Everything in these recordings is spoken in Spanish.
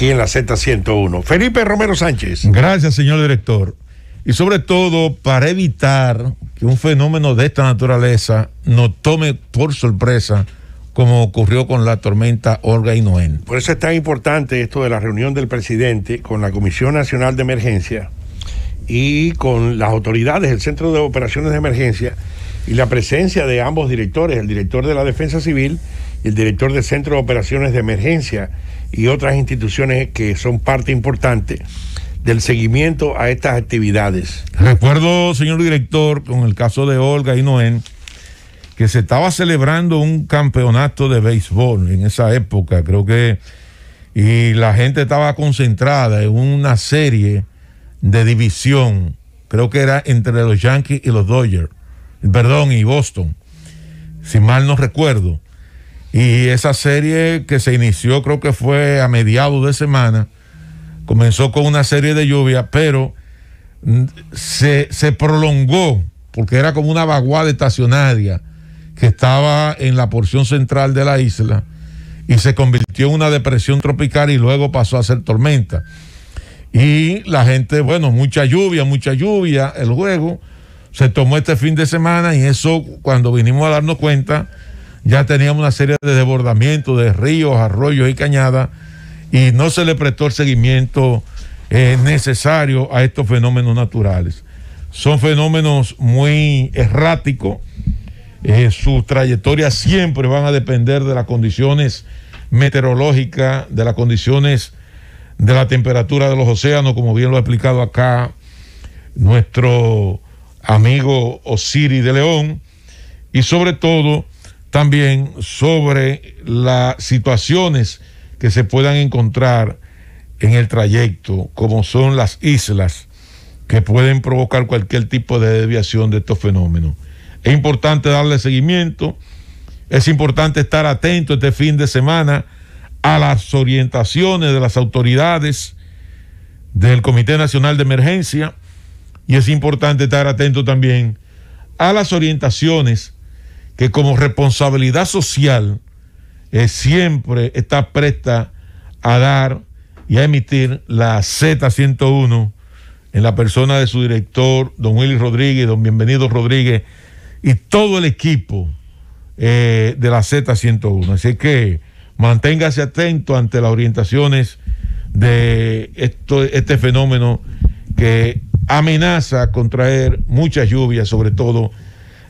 aquí en la Z101. Felipe Romero Sánchez. Gracias, señor director. Y sobre todo para evitar que un fenómeno de esta naturaleza nos tome por sorpresa como ocurrió con la tormenta Olga y Noén. Por eso es tan importante esto de la reunión del presidente con la Comisión Nacional de Emergencia y con las autoridades del Centro de Operaciones de Emergencia y la presencia de ambos directores, el director de la Defensa Civil y el director del Centro de Operaciones de Emergencia y otras instituciones que son parte importante del seguimiento a estas actividades. Recuerdo, señor director, con el caso de Olga y Noén, que se estaba celebrando un campeonato de béisbol en esa época, creo que, y la gente estaba concentrada en una serie de división, creo que era entre los Yankees y los Dodgers perdón, y Boston, si mal no recuerdo. Y esa serie que se inició creo que fue a mediados de semana, comenzó con una serie de lluvia, pero mm, se, se prolongó porque era como una vaguada estacionaria que estaba en la porción central de la isla y se convirtió en una depresión tropical y luego pasó a ser tormenta. Y la gente, bueno, mucha lluvia, mucha lluvia, el juego, se tomó este fin de semana y eso cuando vinimos a darnos cuenta ya teníamos una serie de desbordamientos de ríos, arroyos y cañadas y no se le prestó el seguimiento eh, necesario a estos fenómenos naturales. Son fenómenos muy erráticos, eh, sus trayectorias siempre van a depender de las condiciones meteorológicas, de las condiciones de la temperatura de los océanos, como bien lo ha explicado acá nuestro amigo Osiri de León, y sobre todo también sobre las situaciones que se puedan encontrar en el trayecto, como son las islas que pueden provocar cualquier tipo de desviación de estos fenómenos. Es importante darle seguimiento, es importante estar atento este fin de semana a las orientaciones de las autoridades del Comité Nacional de Emergencia, y es importante estar atento también a las orientaciones que como responsabilidad social eh, siempre está presta a dar y a emitir la Z101 en la persona de su director, don Willy Rodríguez, don Bienvenido Rodríguez y todo el equipo eh, de la Z101. Así que manténgase atento ante las orientaciones de esto, este fenómeno que amenaza con traer muchas lluvias, sobre todo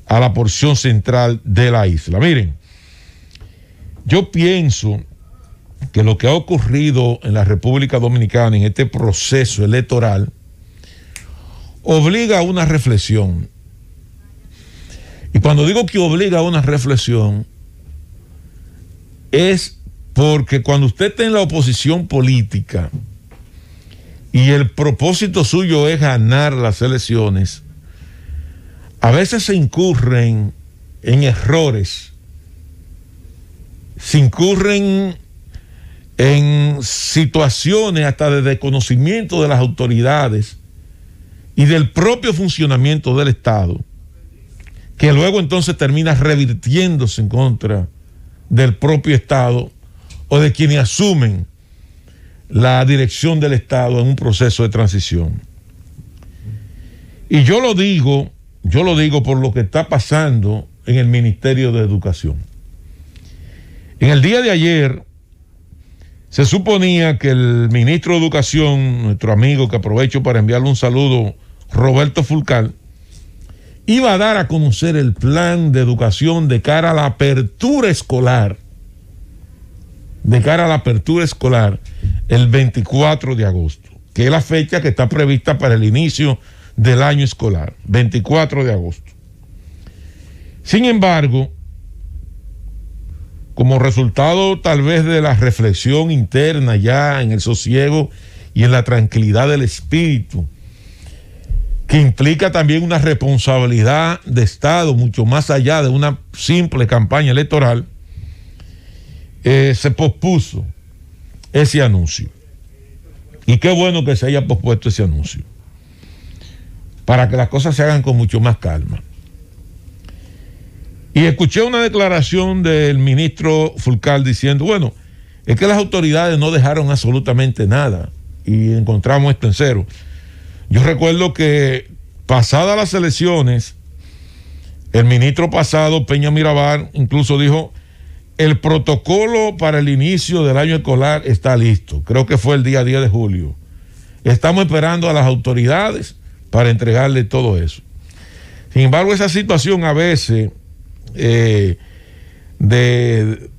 a la porción central de la isla. Miren, yo pienso que lo que ha ocurrido en la República Dominicana en este proceso electoral obliga a una reflexión. Y cuando digo que obliga a una reflexión, es porque cuando usted está en la oposición política, y el propósito suyo es ganar las elecciones, a veces se incurren en errores, se incurren en situaciones hasta de desconocimiento de las autoridades y del propio funcionamiento del Estado, que luego entonces termina revirtiéndose en contra del propio Estado o de quienes asumen la dirección del Estado en un proceso de transición. Y yo lo digo, yo lo digo por lo que está pasando en el Ministerio de Educación. En el día de ayer se suponía que el ministro de Educación, nuestro amigo que aprovecho para enviarle un saludo, Roberto Fulcal, iba a dar a conocer el plan de educación de cara a la apertura escolar de cara a la apertura escolar el 24 de agosto, que es la fecha que está prevista para el inicio del año escolar, 24 de agosto. Sin embargo, como resultado tal vez de la reflexión interna ya en el sosiego y en la tranquilidad del espíritu, que implica también una responsabilidad de Estado mucho más allá de una simple campaña electoral, eh, se pospuso ese anuncio. Y qué bueno que se haya pospuesto ese anuncio. Para que las cosas se hagan con mucho más calma. Y escuché una declaración del ministro Fulcal diciendo, bueno, es que las autoridades no dejaron absolutamente nada y encontramos esto en cero. Yo recuerdo que pasadas las elecciones, el ministro pasado, Peña Mirabal, incluso dijo, el protocolo para el inicio del año escolar está listo. Creo que fue el día 10 de julio. Estamos esperando a las autoridades para entregarle todo eso. Sin embargo, esa situación a veces eh, de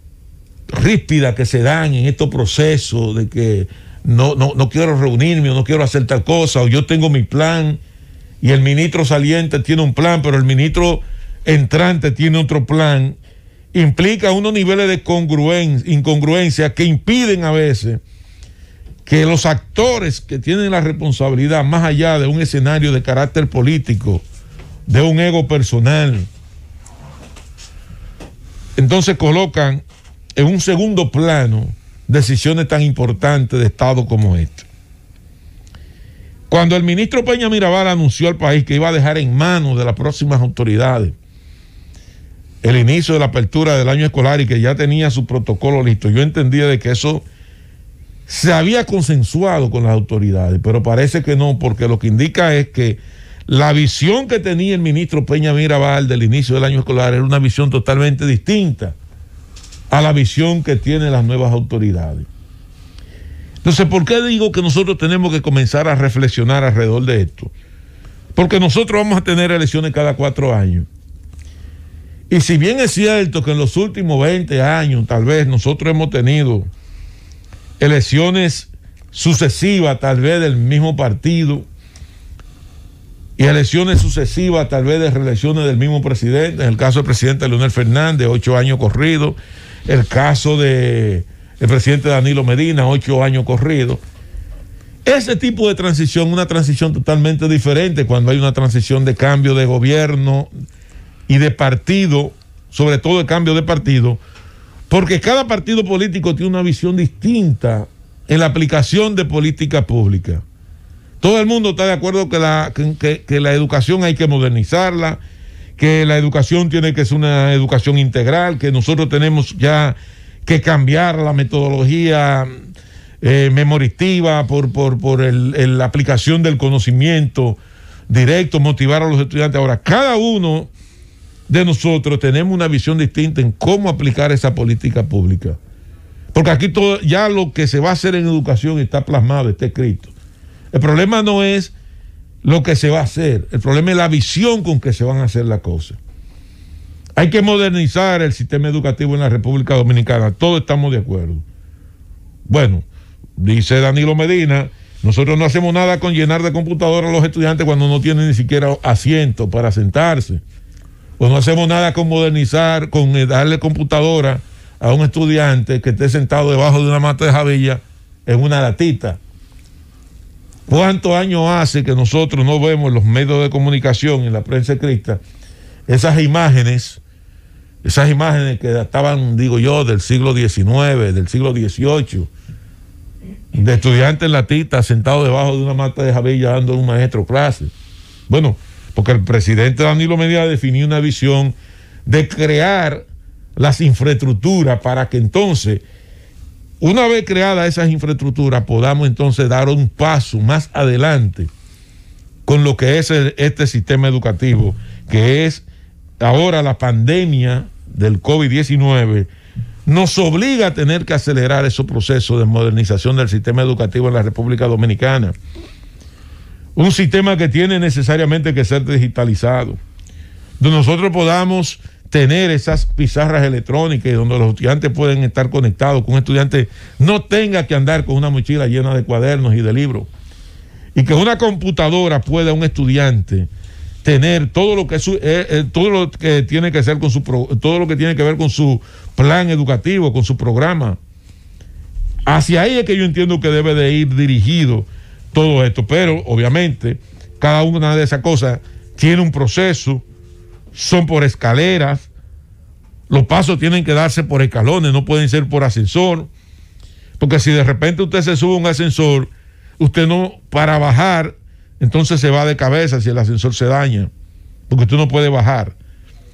ríspida que se dan en estos procesos de que no, no, no quiero reunirme o no quiero hacer tal cosa o yo tengo mi plan y el ministro saliente tiene un plan, pero el ministro entrante tiene otro plan implica unos niveles de congruencia, incongruencia que impiden a veces que los actores que tienen la responsabilidad, más allá de un escenario de carácter político, de un ego personal, entonces colocan en un segundo plano decisiones tan importantes de Estado como esta. Cuando el ministro Peña Mirabal anunció al país que iba a dejar en manos de las próximas autoridades el inicio de la apertura del año escolar y que ya tenía su protocolo listo, yo entendía de que eso se había consensuado con las autoridades, pero parece que no, porque lo que indica es que la visión que tenía el ministro Peña Mirabal del inicio del año escolar era una visión totalmente distinta a la visión que tienen las nuevas autoridades. Entonces, ¿por qué digo que nosotros tenemos que comenzar a reflexionar alrededor de esto? Porque nosotros vamos a tener elecciones cada cuatro años. Y si bien es cierto que en los últimos 20 años tal vez nosotros hemos tenido elecciones sucesivas tal vez del mismo partido y elecciones sucesivas tal vez de reelecciones del mismo presidente, en el caso del presidente Leonel Fernández, ocho años corridos, el caso del el presidente Danilo Medina, ocho años corridos. Ese tipo de transición, una transición totalmente diferente cuando hay una transición de cambio de gobierno, y de partido, sobre todo el cambio de partido, porque cada partido político tiene una visión distinta en la aplicación de política pública. Todo el mundo está de acuerdo que la, educación hay que modernizarla, que la educación tiene que ser una educación integral, que nosotros tenemos ya que cambiar la metodología eh, por, la aplicación del conocimiento directo, motivar a los estudiantes. Ahora, cada uno de nosotros tenemos una visión distinta en cómo aplicar esa política pública. Porque aquí todo, ya lo que se va a hacer en educación está plasmado, está escrito. El problema no es lo que se va a hacer, el problema es la visión con que se van a hacer las cosas. Hay que modernizar el sistema educativo en la República Dominicana, todos estamos de acuerdo. Bueno, dice Danilo Medina, nosotros no hacemos nada con llenar de computadoras a los estudiantes cuando no tienen ni siquiera asiento para sentarse. Pues no hacemos nada con modernizar, con eh, darle computadora a un estudiante que esté sentado debajo de una mata de jabilla en una latita. ¿Cuántos años hace que nosotros no vemos los medios de comunicación, en la prensa escrita, esas imágenes, esas imágenes que databan, digo yo, del siglo XIX, del siglo XVIII, de estudiantes latitas sentados debajo de una mata de jabilla dando un maestro clase? Bueno, porque el presidente Danilo Medina definió una visión de crear las infraestructuras para que entonces, una vez creadas esas infraestructuras, podamos entonces dar un paso más adelante con lo que es este sistema educativo, que es ahora la pandemia del COVID-19, nos obliga a tener que acelerar esos procesos de modernización del sistema educativo en la República Dominicana un sistema que tiene necesariamente que ser digitalizado, donde nosotros podamos tener esas pizarras electrónicas donde los estudiantes pueden estar conectados, que un estudiante no tenga que andar con una mochila llena de cuadernos y de libros, y que una computadora pueda un estudiante tener todo lo que su, eh, eh, todo lo que tiene que hacer con su todo lo que tiene que ver con su plan educativo, con su programa. Hacia ahí es que yo entiendo que debe de ir dirigido todo esto, pero obviamente cada una de esas cosas tiene un proceso, son por escaleras, los pasos tienen que darse por escalones, no pueden ser por ascensor, porque si de repente usted se sube a un ascensor, usted no, para bajar, entonces se va de cabeza si el ascensor se daña, porque usted no puede bajar.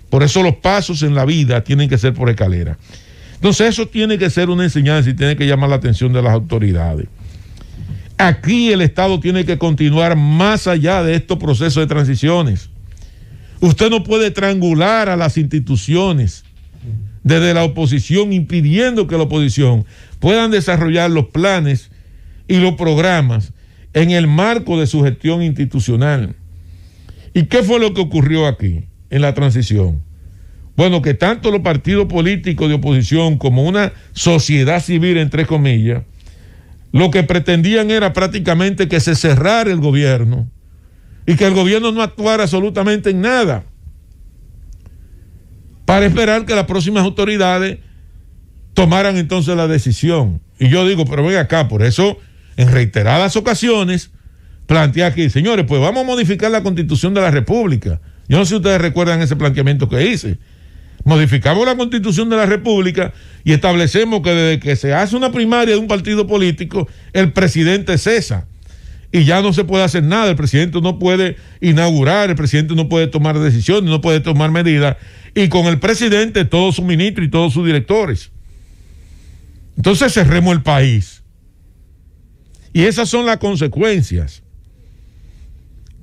Por eso los pasos en la vida tienen que ser por escalera. Entonces eso tiene que ser una enseñanza y tiene que llamar la atención de las autoridades. Aquí el Estado tiene que continuar más allá de estos procesos de transiciones. Usted no puede triangular a las instituciones desde la oposición, impidiendo que la oposición puedan desarrollar los planes y los programas en el marco de su gestión institucional. ¿Y qué fue lo que ocurrió aquí en la transición? Bueno, que tanto los partidos políticos de oposición como una sociedad civil, entre comillas, lo que pretendían era prácticamente que se cerrara el gobierno y que el gobierno no actuara absolutamente en nada para esperar que las próximas autoridades tomaran entonces la decisión. Y yo digo, pero ven acá, por eso en reiteradas ocasiones planteé aquí, señores, pues vamos a modificar la constitución de la República. Yo no sé si ustedes recuerdan ese planteamiento que hice modificamos la constitución de la República y establecemos que desde que se hace una primaria de un partido político, el presidente cesa. Y ya no se puede hacer nada, el presidente no puede inaugurar, el presidente no puede tomar decisiones, no puede tomar medidas. Y con el presidente todos sus ministros y todos sus directores. Entonces cerremos el país. Y esas son las consecuencias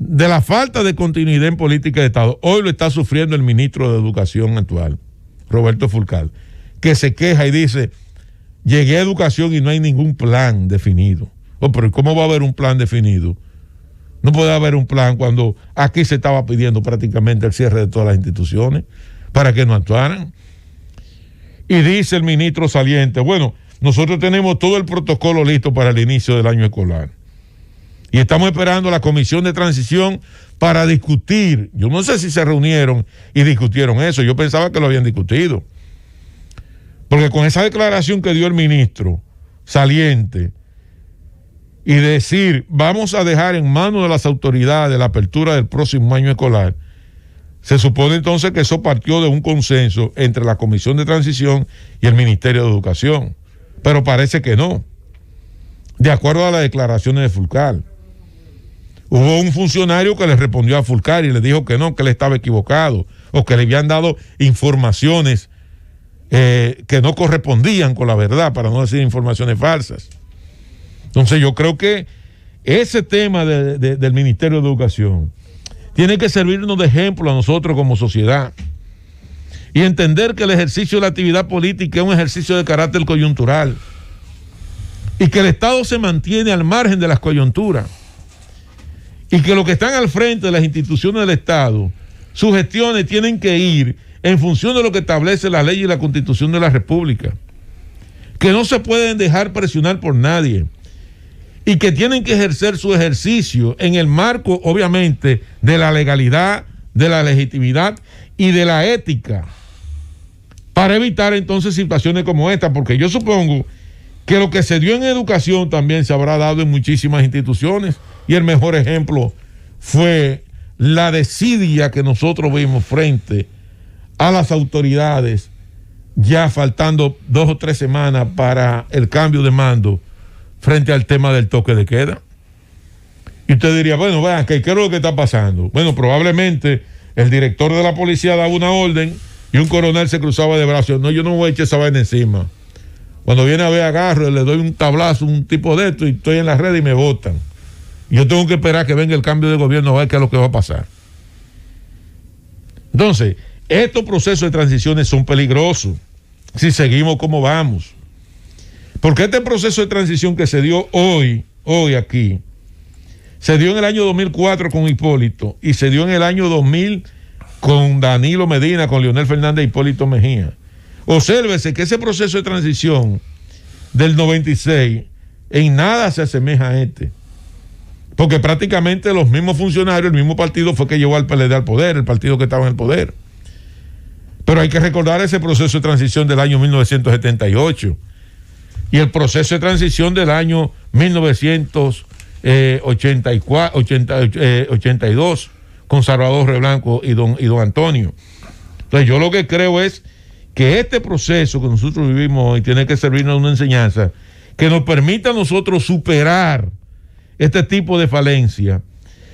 de la falta de continuidad en política de Estado. Hoy lo está sufriendo el ministro de Educación actual, Roberto Fulcal, que se queja y dice, llegué a educación y no hay ningún plan definido. Oh, pero ¿cómo va a haber un plan definido? No puede haber un plan cuando aquí se estaba pidiendo prácticamente el cierre de todas las instituciones para que no actuaran. Y dice el ministro saliente, bueno, nosotros tenemos todo el protocolo listo para el inicio del año escolar y estamos esperando la comisión de transición para discutir. Yo no sé si se reunieron y discutieron eso. Yo pensaba que lo habían discutido. Porque con esa declaración que dio el ministro saliente y decir vamos a dejar en manos de las autoridades la apertura del próximo año escolar, se supone entonces que eso partió de un consenso entre la Comisión de Transición y el Ministerio de Educación. Pero parece que no, de acuerdo a las declaraciones de Fulcal. Hubo un funcionario que le respondió a Fulcari y le dijo que no, que él estaba equivocado o que le habían dado informaciones eh, que no correspondían con la verdad, para no decir informaciones falsas. Entonces yo creo que ese tema del Ministerio de Educación tiene que servirnos de ejemplo a nosotros como sociedad y entender que el ejercicio de la actividad política es un ejercicio de carácter coyuntural y que el Estado se mantiene al margen de las coyunturas y que los que están al frente de las instituciones del Estado, sus gestiones tienen que ir en función de lo que establece la ley y la constitución de la República, que no se pueden dejar presionar por nadie y que tienen que ejercer su ejercicio en el marco, obviamente, de la legalidad, de la legitimidad y de la ética, para evitar entonces situaciones como esta, porque yo supongo que lo que se dio en educación también se habrá dado en muchísimas instituciones. Y el mejor ejemplo fue la desidia que nosotros vimos frente a las autoridades, ya faltando dos o tres semanas para el cambio de mando frente al tema del toque de queda. Y usted diría, bueno, vean, ¿qué, es lo que está pasando? Bueno, probablemente el director de la policía da una orden y un coronel se cruzaba de brazos. No, yo no voy a echar esa vaina encima. Cuando viene a ver, agarro, le doy un tablazo, un tipo de esto, y estoy en la red y me votan. Yo tengo que esperar que venga el cambio de gobierno a ver qué es lo que va a pasar. Entonces, estos procesos de transiciones son peligrosos si seguimos como vamos. Porque este proceso de transición que se dio hoy, hoy aquí, se dio en el año 2004 con Hipólito y se dio en el año 2000 con Danilo Medina, con Leonel Fernández Hipólito Mejía. Obsérvese que ese proceso de transición del 96 en nada se asemeja a este. Porque prácticamente los mismos funcionarios, el mismo partido fue que llevó al PLD al poder, el partido que estaba en el poder. Pero hay que recordar ese proceso de transición del año 1978 y el proceso de transición del año 1984, 82 eh, eh, con Salvador Reblanco y don, y don Antonio. Entonces yo lo que creo es que este proceso que nosotros vivimos y tiene que servirnos de una enseñanza que nos permita a nosotros superar este tipo de falencia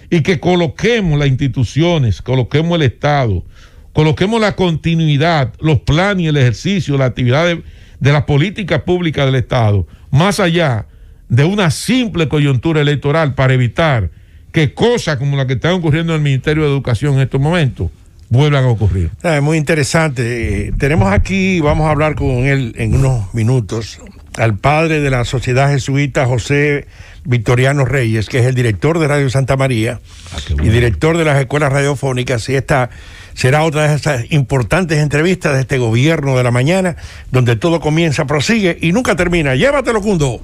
y que coloquemos las instituciones, coloquemos el Estado, coloquemos la continuidad, los planes, y el ejercicio, la actividad de, la las políticas públicas del Estado, más allá de una simple coyuntura electoral para evitar que cosas como la que están ocurriendo en el Ministerio de Educación en estos momentos vuelvan a ocurrir. Ah, es muy interesante. Eh, tenemos aquí, vamos a hablar con él en unos minutos, al padre de la Sociedad Jesuita, José Victoriano Reyes, que es el director de Radio Santa María ah, y director de las escuelas radiofónicas. Y esta será otra de esas importantes entrevistas de este gobierno de la mañana, donde todo comienza, prosigue y nunca termina. Llévatelo, Cundo.